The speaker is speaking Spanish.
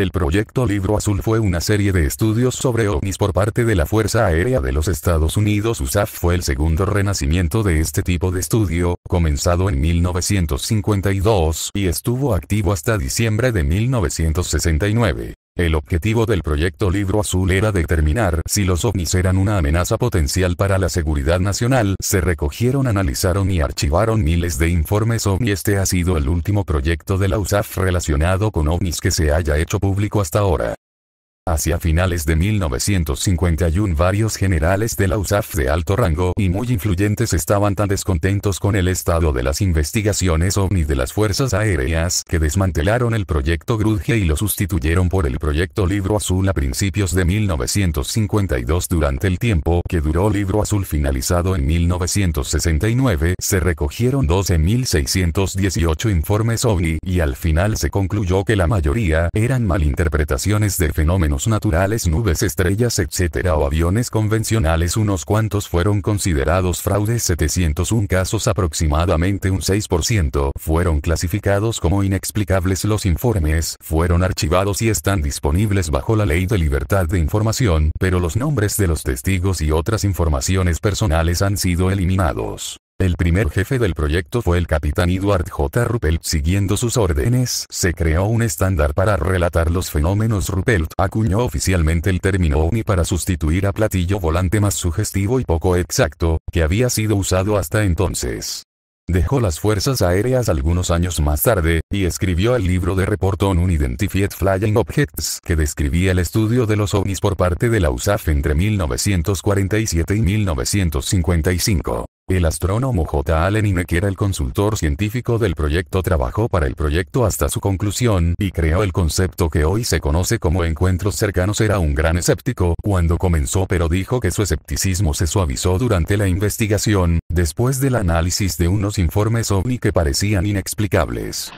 El proyecto Libro Azul fue una serie de estudios sobre ovnis por parte de la Fuerza Aérea de los Estados Unidos. USAF fue el segundo renacimiento de este tipo de estudio, comenzado en 1952 y estuvo activo hasta diciembre de 1969. El objetivo del proyecto Libro Azul era determinar si los ovnis eran una amenaza potencial para la seguridad nacional. Se recogieron, analizaron y archivaron miles de informes ovni. Este ha sido el último proyecto de la USAF relacionado con ovnis que se haya hecho público hasta ahora. Hacia finales de 1951 varios generales de la USAF de alto rango y muy influyentes estaban tan descontentos con el estado de las investigaciones ovni de las fuerzas aéreas que desmantelaron el proyecto Grudge y lo sustituyeron por el proyecto Libro Azul a principios de 1952 durante el tiempo que duró Libro Azul finalizado en 1969 se recogieron 12.618 informes ovni y al final se concluyó que la mayoría eran malinterpretaciones de fenómenos naturales nubes estrellas etcétera o aviones convencionales unos cuantos fueron considerados fraudes 701 casos aproximadamente un 6% fueron clasificados como inexplicables los informes fueron archivados y están disponibles bajo la ley de libertad de información pero los nombres de los testigos y otras informaciones personales han sido eliminados. El primer jefe del proyecto fue el capitán Edward J. Ruppelt. Siguiendo sus órdenes, se creó un estándar para relatar los fenómenos. Ruppelt acuñó oficialmente el término OVNI para sustituir a platillo volante más sugestivo y poco exacto, que había sido usado hasta entonces. Dejó las fuerzas aéreas algunos años más tarde, y escribió el libro de reporte on Unidentified Flying Objects que describía el estudio de los ovnis por parte de la USAF entre 1947 y 1955. El astrónomo J. Allen Hynek era el consultor científico del proyecto, trabajó para el proyecto hasta su conclusión y creó el concepto que hoy se conoce como encuentros cercanos. Era un gran escéptico cuando comenzó, pero dijo que su escepticismo se suavizó durante la investigación, después del análisis de unos informes ovni que parecían inexplicables.